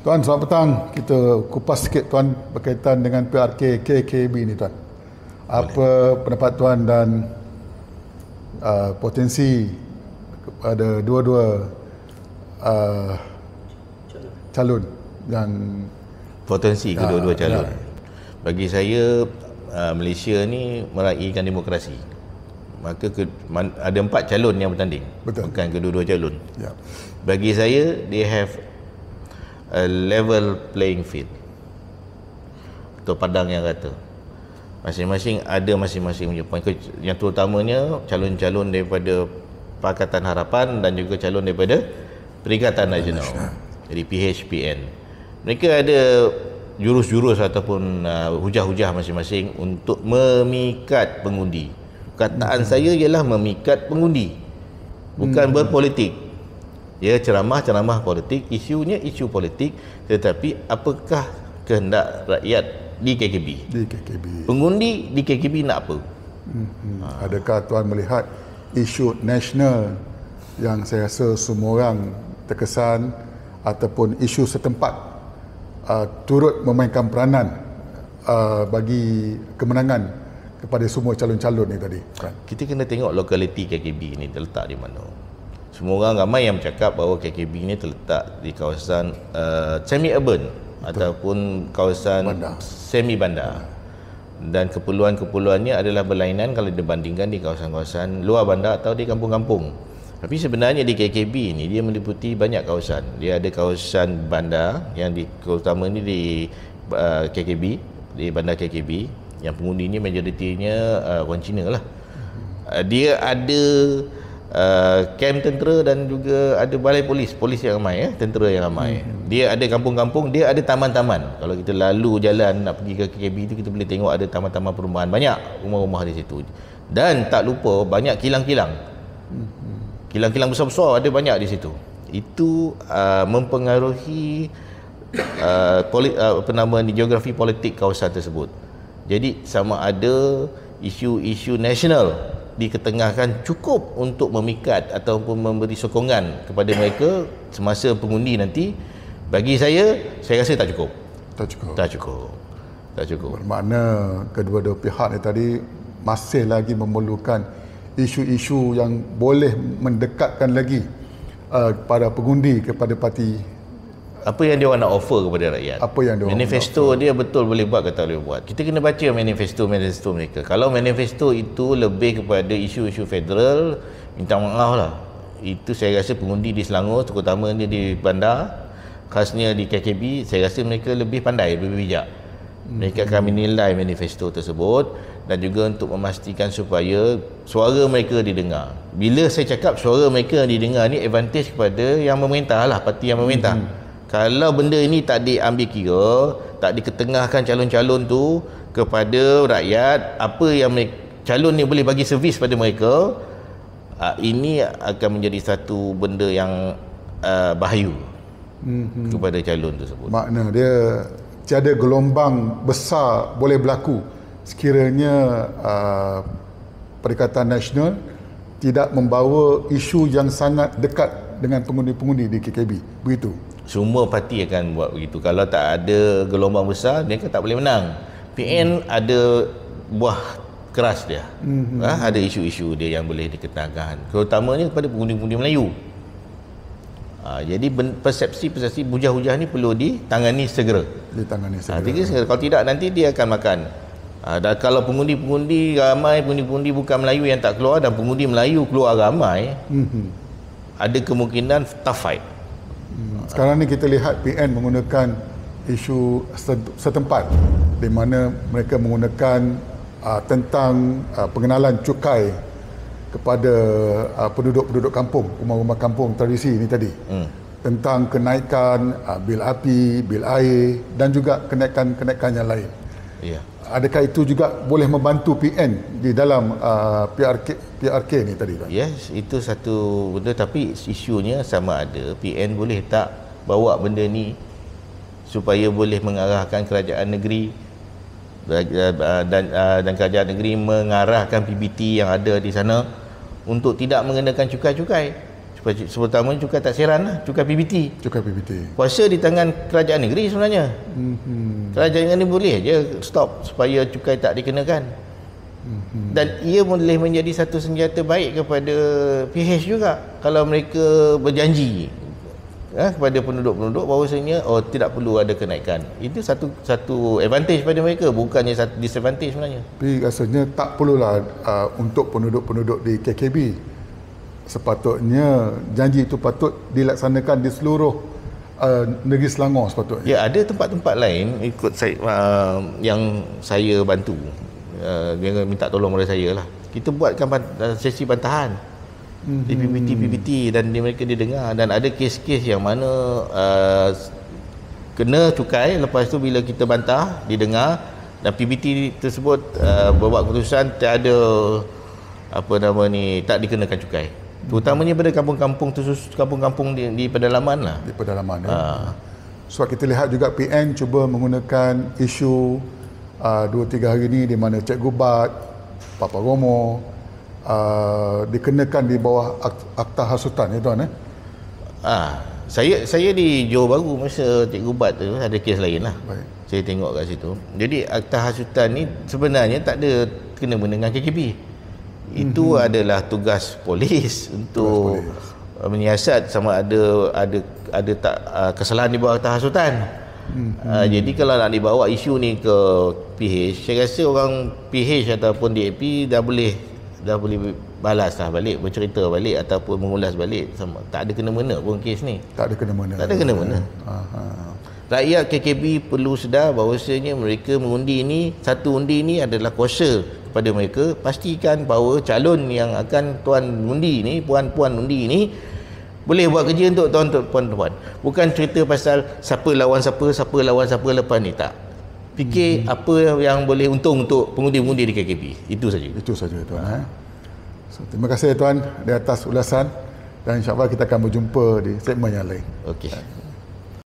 Tuan, selamat petang. Kita kupas sikit tuan berkaitan dengan PRK KKB ni tuan. Apa Boleh. pendapat tuan dan uh, potensi pada dua-dua uh, calon yang potensi kedua-dua ya, ya. calon. Ya. Bagi saya uh, Malaysia ni meraihkan demokrasi. Maka ke, man, ada empat calon yang bertanding. Betul. Bukan kedua-dua calon. Ya. Bagi saya they have a level playing field atau padang yang rata masing-masing ada masing-masing punya poin yang terutamanya calon-calon daripada Pakatan Harapan dan juga calon daripada Perikatan Nasional jadi PHPN mereka ada jurus-jurus ataupun uh, hujah-hujah masing-masing untuk memikat pengundi kataan hmm. saya ialah memikat pengundi bukan hmm. berpolitik ya ceramah-ceramah politik isunya isu politik tetapi apakah kehendak rakyat di KKB di KKB pengundi di KKB nak apa hmm, hmm. adakah tuan melihat isu nasional yang saya rasa semua orang terkesan ataupun isu setempat uh, turut memainkan peranan uh, bagi kemenangan kepada semua calon-calon ni tadi kita kena tengok lokaliti KKB ni terletak di mana semua orang ramai yang bercakap bahawa KKB ini terletak di kawasan uh, semi urban ataupun kawasan bandar. semi bandar dan keperluan-keperluannya adalah berlainan kalau dibandingkan di kawasan-kawasan luar bandar atau di kampung-kampung tapi sebenarnya di KKB ini dia meliputi banyak kawasan dia ada kawasan bandar yang di, terutama ni di uh, KKB di bandar KKB yang pengundinya majoritinya uh, orang Cina lah uh, dia ada kem uh, tentera dan juga ada balai polis polis yang ramai eh? tentera yang ramai hmm. dia ada kampung-kampung dia ada taman-taman kalau kita lalu jalan nak pergi ke KKB itu kita boleh tengok ada taman-taman perumahan banyak rumah-rumah di situ dan tak lupa banyak kilang-kilang kilang-kilang besar-besar ada banyak di situ itu uh, mempengaruhi uh, uh, nama ni geografi politik kawasan tersebut jadi sama ada isu-isu nasional diketengahkan cukup untuk memikat ataupun memberi sokongan kepada mereka semasa pengundi nanti bagi saya saya rasa tak cukup tak cukup tak cukup tak cukup bermakna kedua-dua pihak ni tadi masih lagi memerlukan isu-isu yang boleh mendekatkan lagi uh, para pengundi kepada parti apa yang dia orang nak offer kepada rakyat apa yang dia manifesto nak dia betul boleh buat kata boleh buat kita kena baca manifesto manifesto mereka kalau manifesto itu lebih kepada isu-isu federal minta maaf lah itu saya rasa pengundi di Selangor terutama dia di bandar khasnya di KKB saya rasa mereka lebih pandai lebih bijak mereka akan hmm. menilai manifesto tersebut dan juga untuk memastikan supaya suara mereka didengar bila saya cakap suara mereka didengar ni advantage kepada yang memerintah lah parti yang memerintah hmm kalau benda ini tak diambil kira tak diketengahkan calon-calon tu kepada rakyat apa yang calon ni boleh bagi servis pada mereka uh, ini akan menjadi satu benda yang uh, bahaya mm-hmm. kepada calon tu. tersebut makna dia tiada gelombang besar boleh berlaku sekiranya uh, Perikatan Nasional tidak membawa isu yang sangat dekat dengan pengundi-pengundi di KKB begitu semua parti akan buat begitu kalau tak ada gelombang besar dia mereka tak boleh menang PN hmm. ada buah keras dia hmm. ha, ada isu-isu dia yang boleh diketahkan terutamanya kepada pengundi-pengundi Melayu ha, jadi persepsi-persepsi hujah-hujah ni perlu ditangani segera ditangani ah, segera, ha, segera. kalau tidak nanti dia akan makan ha, dan kalau pengundi-pengundi ramai pengundi-pengundi bukan Melayu yang tak keluar dan pengundi Melayu keluar ramai hmm. ada kemungkinan tough fight Hmm. Sekarang ni kita lihat PN menggunakan isu setempat di mana mereka menggunakan uh, tentang uh, pengenalan cukai kepada uh, penduduk-penduduk kampung, rumah-rumah kampung tradisi ini tadi. Hmm. Tentang kenaikan uh, bil api, bil air dan juga kenaikan-kenaikan yang lain. Ya. Adakah itu juga boleh membantu PN di dalam uh, PRK PRK ni tadi tuan? Yes, itu satu benda tapi isunya sama ada PN boleh tak bawa benda ni supaya boleh mengarahkan kerajaan negeri uh, uh, dan uh, dan kerajaan negeri mengarahkan PBT yang ada di sana untuk tidak mengenakan cukai-cukai. Cukai, sebutama cukai taksiran lah, cukai PBT. Cukai PBT. Kuasa di tangan kerajaan negeri sebenarnya. Mm-hmm. Kerajaan negeri boleh je stop supaya cukai tak dikenakan. Mm-hmm. Dan ia boleh menjadi satu senjata baik kepada PH juga kalau mereka berjanji eh, kepada penduduk-penduduk bahawasanya oh tidak perlu ada kenaikan. Itu satu satu advantage pada mereka bukannya satu disadvantage sebenarnya. Tapi rasanya tak perlulah uh, untuk penduduk-penduduk di KKB sepatutnya janji itu patut dilaksanakan di seluruh uh, negeri Selangor sepatutnya. Ya, ada tempat-tempat lain ikut saya uh, yang saya bantu. Uh, dia minta tolong oleh saya lah. Kita buatkan ban- uh, sesi bantahan. Di mhm. PPT PPT dan di mereka dia dengar dan ada kes-kes yang mana uh, kena cukai lepas tu bila kita bantah didengar dan PPT tersebut uh, buat keputusan tiada apa nama ni tak dikenakan cukai. Terutamanya pada kampung-kampung tersus, kampung-kampung di, di pedalaman lah. Di pedalaman. Ya. Ha. Sebab so, kita lihat juga PN cuba menggunakan isu uh, dua tiga hari ini di mana Cik Gubat, Papa Romo uh, dikenakan di bawah akta hasutan itu. Ya, tuan eh. Ha. Saya saya di Johor Bahru masa Cik Gubat tu ada kes lain lah. Baik. Saya tengok kat situ. Jadi akta hasutan ni sebenarnya tak ada kena mengena dengan KKP itu mm-hmm. adalah tugas polis untuk tugas polis. Uh, menyiasat sama ada ada ada tak uh, kesalahan di bawah tahasutan. Mm-hmm. Uh, jadi kalau nak dibawa isu ni ke PH, saya rasa orang PH ataupun DAP dah boleh dah boleh balas lah balik, bercerita balik ataupun mengulas balik sama tak ada kena-mena pun kes ni. Tak ada kena-mena. Tak ada kena-mena rakyat KKB perlu sedar bahawasanya mereka mengundi ini satu undi ini adalah kuasa kepada mereka pastikan bahawa calon yang akan tuan undi ini puan-puan undi ini boleh buat kerja untuk tuan-tuan bukan cerita pasal siapa lawan siapa siapa lawan siapa lepas ni tak fikir hmm. apa yang boleh untung untuk pengundi-pengundi di KKB itu saja itu saja tuan ha? so, terima kasih tuan di atas ulasan dan insyaAllah kita akan berjumpa di segmen yang lain. Okey. Ha.